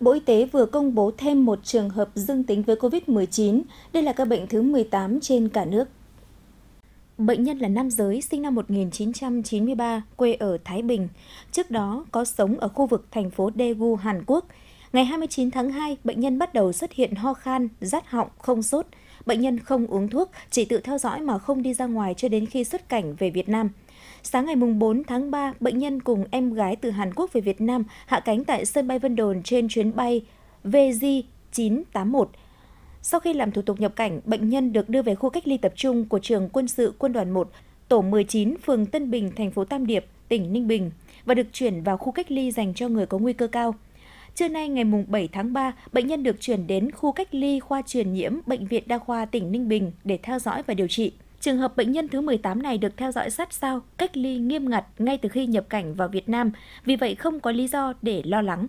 Bộ Y tế vừa công bố thêm một trường hợp dương tính với COVID-19. Đây là ca bệnh thứ 18 trên cả nước. Bệnh nhân là nam giới, sinh năm 1993, quê ở Thái Bình. Trước đó có sống ở khu vực thành phố Daegu, Hàn Quốc. Ngày 29 tháng 2, bệnh nhân bắt đầu xuất hiện ho khan, rát họng, không sốt. Bệnh nhân không uống thuốc, chỉ tự theo dõi mà không đi ra ngoài cho đến khi xuất cảnh về Việt Nam. Sáng ngày 4 tháng 3, bệnh nhân cùng em gái từ Hàn Quốc về Việt Nam hạ cánh tại sân bay Vân Đồn trên chuyến bay VJ981. Sau khi làm thủ tục nhập cảnh, bệnh nhân được đưa về khu cách ly tập trung của trường quân sự quân đoàn 1, tổ 19, phường Tân Bình, thành phố Tam Điệp, tỉnh Ninh Bình và được chuyển vào khu cách ly dành cho người có nguy cơ cao. Trưa nay ngày 7 tháng 3, bệnh nhân được chuyển đến khu cách ly khoa truyền nhiễm Bệnh viện Đa khoa tỉnh Ninh Bình để theo dõi và điều trị. Trường hợp bệnh nhân thứ 18 này được theo dõi sát sao, cách ly nghiêm ngặt ngay từ khi nhập cảnh vào Việt Nam, vì vậy không có lý do để lo lắng.